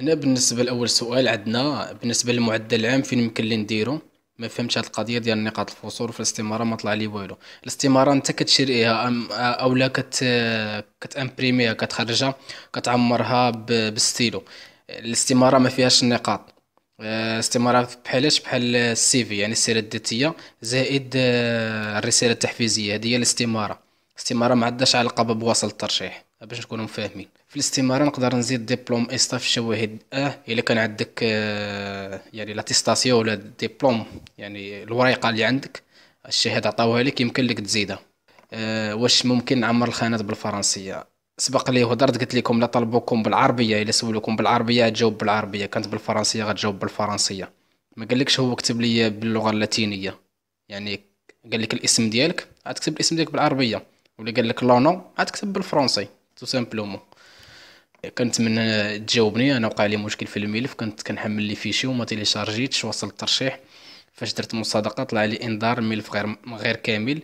هنا بالنسبه لاول سؤال عندنا بالنسبه للمعدل العام فين يمكن لي نديرو ما فهمتش هاد القضيه ديال نقاط الفصول في الاستماره ما طلع لي والو الاستماره انت كتشريها او لا كت كتامبريميها كتخرجها كتعمرها بالستيلو الاستماره ما فيهاش النقاط آه، استماره بحالاش بحال السي في يعني السيره الذاتيه زائد آه، الرساله التحفيزيه هذه هي الاستماره الاستماره ما عندهاش علاقه بواصل الترشيح باش نكونوا فاهمين في الاستماره نقدر نزيد ديبلوم استا في الشواهد اه الا كان عندك آه يعني لاتيستاسيون ولا ديبلوم يعني الوريقه اللي عندك الشهاده عطاوها لك يمكن لك تزيدها آه، واش ممكن نعمر الخانات بالفرنسيه سبق لي هضرت قلت لكم لا طلبوكم بالعربيه الا سولوكم بالعربيه تجاوب بالعربيه كانت بالفرنسيه غتجاوب بالفرنسيه ما قالكش هو كتب لي باللغه اللاتينيه يعني قال لك الاسم ديالك عاد الاسم ديالك بالعربيه ولا قال لك لونو عاد تكتب بالفرنسي تو سامبلومون كنتمنى تجاوبني انا وقع لي مشكل في الملف كنت كنحمل لي فيشي وما تيليشارجيتش وصل الترشيح فاش درت مصادقه طلع لي انذار الملف غير غير كامل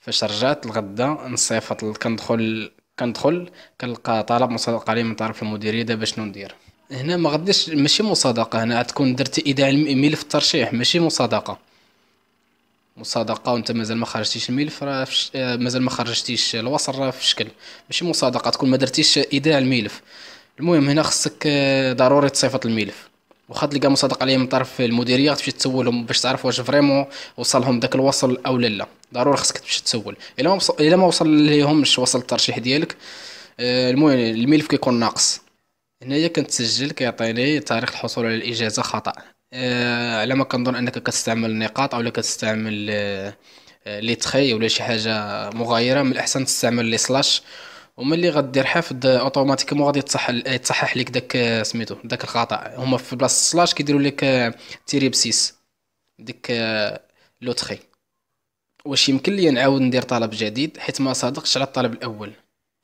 فاش رجعت الغدا نصيفط كندخل كندخل كنلقى طلب مصادقه عليه من طرف المديريه دابا شنو ندير هنا ما غاديش ماشي مصادقه هنا تكون درت ايداع الملف الترشيح ماشي مصادقه مصادقه وانت مازال ما خرجتيش الملف راه آه، مازال ما خرجتيش الوصل راه في شكل ماشي مصادقه تكون ما درتيش ايداع الملف المهم هنا خصك آه، ضروري تصيفط الملف واخا تلقى مصادقه عليه من طرف المديريه تمشي تسولهم باش تعرف واش فريمون وصلهم داك الوصل او لا لا ضروري خصك تمشي تسول الا ما الا ما وصل ليهمش وصل الترشيح ديالك آه، المهم الملف كيكون ناقص هنايا كنتسجل كيعطيني تاريخ الحصول على الاجازه خطا آه، على ما كنظن انك كتستعمل النقاط او كتستعمل آه، لي تخي ولا شي حاجه مغايره من الاحسن تستعمل لي سلاش وملي غدير حفظ آه، اوتوماتيكمون غادي يتصحح لك داك سميتو داك الخطا هما في بلاصه السلاش كيديروا لك تيريب 6 ديك لوتخي واش يمكن لي نعاود ندير طلب جديد حيت ما صادقش على الطلب الاول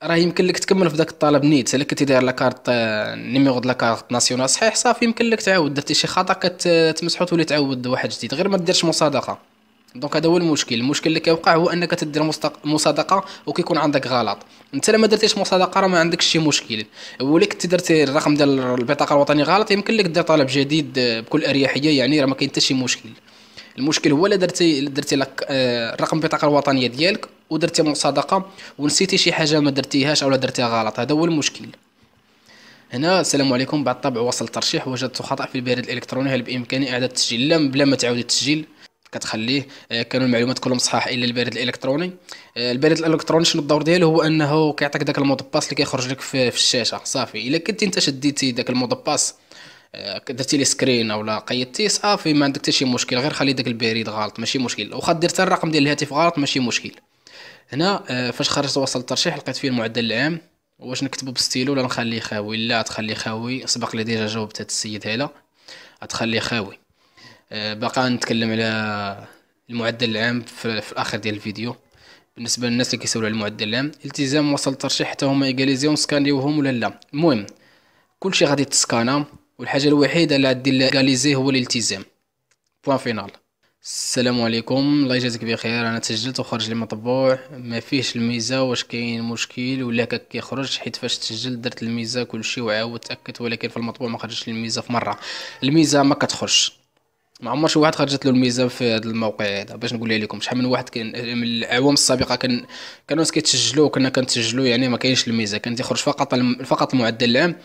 راه يمكن لك تكمل في ذاك الطلب نيت الا كنتي داير لاكارت آه، نيميرو د لاكارت ناسيونال صحيح صافي يمكن لك تعاود درتي شي خطا كتمسحو آه، تولي تعاود واحد جديد غير ما ديرش مصادقه دونك هذا هو المشكل المشكل اللي كيوقع هو انك تدير مصادقه وكيكون عندك غلط انت لما درتيش مصادقه راه ما عندكش شي مشكل وليك كنتي درتي الرقم ديال البطاقه الوطنيه غلط يمكن لك دير طلب جديد آه، بكل اريحيه يعني راه ما كاين حتى شي مشكل المشكل هو الا درتي درتي لك الرقم البطاقه الوطنيه ديالك ودرتي مصادقه ونسيتي شي حاجه ما درتيهاش اولا درتيها غلط هذا هو المشكل هنا السلام عليكم بعد طبع وصل ترشيح وجدت خطا في البريد الالكتروني هل بامكاني اعاده التسجيل لا بلا ما تعاود التسجيل كتخليه آه، كانوا المعلومات كلهم صحاح الا البريد الالكتروني آه، البريد الالكتروني شنو الدور ديالو هو انه كيعطيك داك المود باس اللي كيخرج لك في, في الشاشه صافي الا كنت انت شديتي داك المود باس آه، درتي لي سكرين اولا قيدتي صافي ما عندك حتى شي مشكل غير خلي داك البريد غلط ماشي مشكل واخا درت الرقم ديال الهاتف غلط ماشي مشكل هنا آه، فاش خرجت وصل الترشيح لقيت فيه المعدل العام واش نكتبو بستيلو ولا نخليه خاوي لا تخلي خاوي سبق لي ديجا جاوبت هاد السيد هلا تخلي خاوي آه، باقا نتكلم على المعدل العام في, في الاخر ديال الفيديو بالنسبه للناس اللي كيسولوا على المعدل العام التزام وصل الترشيح حتى هما ايغاليزيون سكانيوهم ولا لا المهم كلشي غادي تسكانا والحاجه الوحيده اللي غادي ايغاليزي هو الالتزام بوان فينال السلام عليكم الله يجازيك بخير انا تسجلت وخرج لي مطبوع ما فيهش الميزه واش كاين مشكل ولا كيخرج حيت فاش تسجل درت الميزه كلشي وعاود تاكدت ولكن في المطبوع ما خرجش الميزه في مره الميزه ما كتخرجش ما عمر شي واحد خرجت له الميزه في هذا الموقع هذا باش نقولها لكم شحال من واحد كان من الاعوام السابقه كان كانوا كيتسجلوا وكنا كنتسجلوا يعني ما كاينش الميزه كان تيخرج فقط فقط المعدل العام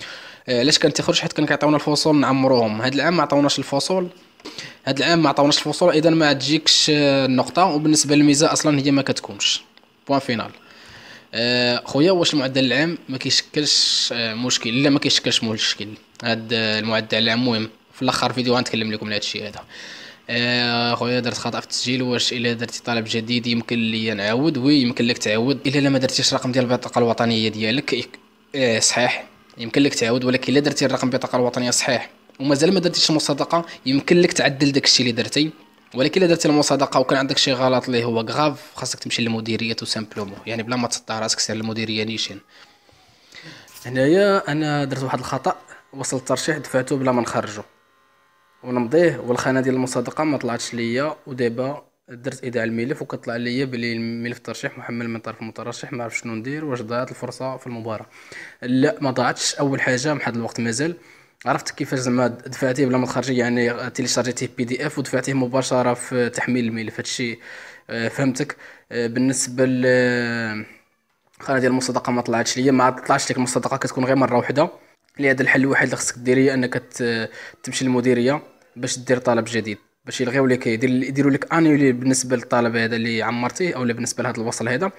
آه، علاش كان تيخرج حيت كان كيعطيونا الفصول نعمروهم هذا العام ما عطاوناش الفصول هاد العام ما عطاوناش الفصول اذا ما تجيكش آه، النقطه وبالنسبه للميزه اصلا هي ما كتكونش بوان آه، فينال خويا واش المعدل العام ما كيشكلش آه، مشكل لا ما كيشكلش مشكل هاد المعدل العام مهم في الاخر فيديو غنتكلم لكم على الشيء هذا خويا درت خطا في التسجيل واش الا درتي طلب جديد يمكن لي نعاود وي يمكن لك تعاود الا ما درتيش رقم ديال البطاقه الوطنيه ديالك صحيح يمكن لك تعاود ولكن الا درتي الرقم البطاقه الوطنيه صحيح ومازال ما درتيش المصادقه يمكن لك تعدل داك الشيء اللي درتي ولكن الا درتي المصادقه وكان عندك شي غلط اللي هو غاف خاصك تمشي للمديريه تو سامبلومون يعني بلا ما تسطى راسك سير للمديريه نيشان هنايا انا درت واحد الخطا وصلت الترشيح دفعته بلا ما نخرجو ونمضيه والخانه ديال المصادقه ما طلعتش ليا ودابا درت ايداع الملف وكطلع ليا بلي الملف الترشيح محمل من طرف المترشح ما عرفش شنو ندير واش ضاعت الفرصه في المباراه لا ما ضاعتش اول حاجه محد الوقت مازال عرفت كيفاش زعما دفعتيه بلا ما تخرجي يعني تيليشارجيتيه بي دي اف ودفعتيه مباشره في تحميل الملف هادشي آه، فهمتك آه، بالنسبه ل القناه ديال المصادقه ما طلعتش ليا ما طلعتش ليك المصادقه كتكون غير مره واحده لهذا الحل الوحيد اللي خصك دير هي انك آه، تمشي للمديريه باش دير طلب جديد باش يلغيو لك يديروا لك انيولي بالنسبه للطالب هذا اللي عمرتيه او بالنسبه لهذا الوصل هذا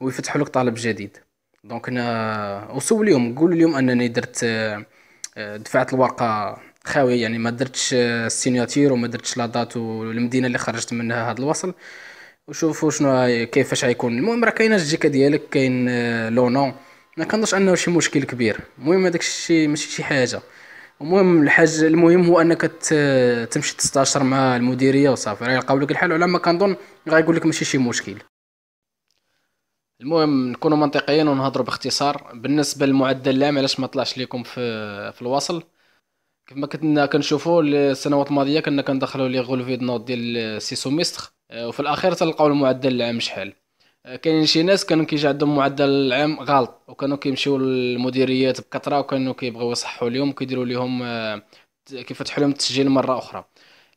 ويفتحوا لك طالب جديد دونك هنا وصول اليوم قول اليوم انني درت دفعت الورقه خاويه يعني ما درتش السيناتير وما درتش لا دات والمدينه اللي خرجت منها هذا الوصل وشوفوا شنو كيفاش غيكون المهم راه كاينه الجيكا ديالك كاين آه، لو نو ما كنظنش انه شي مشكل كبير المهم هذاك الشيء ماشي شي حاجه المهم الحاجه المهم هو انك تمشي تستاشر مع المديريه وصافي راه يلقاو لك الحل على ما كنظن غيقول لك ماشي شي مشكل المهم نكونوا منطقيين ونهضروا باختصار بالنسبه للمعدل العام علاش ما طلعش لكم في في الوصل كما كنا كنشوفوا السنوات الماضيه كنا كندخلوا لي غولفيد نوت ديال سي سوميستر آه، وفي الاخير تلقاو المعدل العام شحال آه، كاينين شي ناس كانوا كيجي عندهم معدل العام غلط وكانوا كيمشيو للمديريات بكثره وكانوا كيبغيو يصحوا ليهم كيديروا ليهم آه، كيفتحوا لهم التسجيل مره اخرى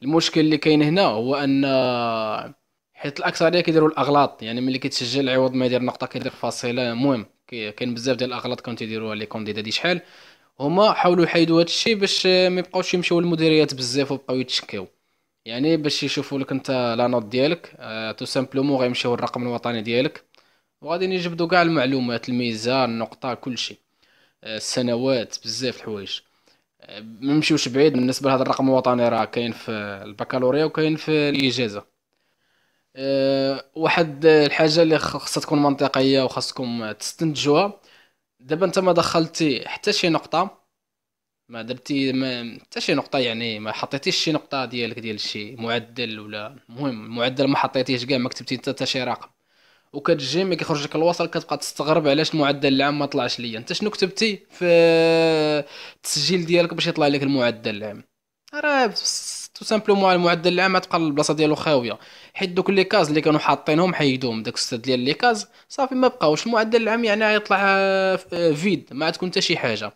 المشكل اللي كاين هنا هو ان حيت الاكثر ديال كيديروا الاغلاط يعني ملي كيتسجل عوض ما يدير نقطه كيدير فاصله المهم كاين بزاف ديال الاغلاط كانوا تيديروها لي كونديدا دي شحال هما حاولوا يحيدوا هذا الشيء باش ما يبقاوش يمشيو للمديريات بزاف ويبقاو يتشكاو يعني باش يشوفوا لك انت لا نوت ديالك آه تو سامبلومون غيمشيو الرقم الوطني ديالك وغادي يجبدوا كاع المعلومات الميزه النقطه كلشي آه السنوات بزاف الحوايج آه ما نمشيوش بعيد بالنسبه لهذا الرقم الوطني راه كاين في البكالوريا وكاين في الاجازه أه، واحد الحاجه اللي خاصها تكون منطقيه وخاصكم تستنتجوها دابا انت ما دخلتي حتى شي نقطه ما درتي ما حتى شي نقطه يعني ما حطيتيش شي نقطه ديالك ديال شي معدل ولا المهم المعدل ما حطيتيهش كاع ما كتبتي حتى شي رقم وكتجي ملي كيخرج لك الوصل كتبقى تستغرب علاش المعدل العام ما طلعش ليا انت شنو كتبتي في التسجيل ديالك باش يطلع لك المعدل العام راه تو سامبلومون المعدل العام تبقى البلاصه ديالو خاويه حيت دوك لي كاز اللي كانوا حاطينهم حيدوهم داك السد ديال لي كاز صافي ما بقاوش المعدل العام يعني غيطلع فيد ما عاد تكون حتى شي حاجه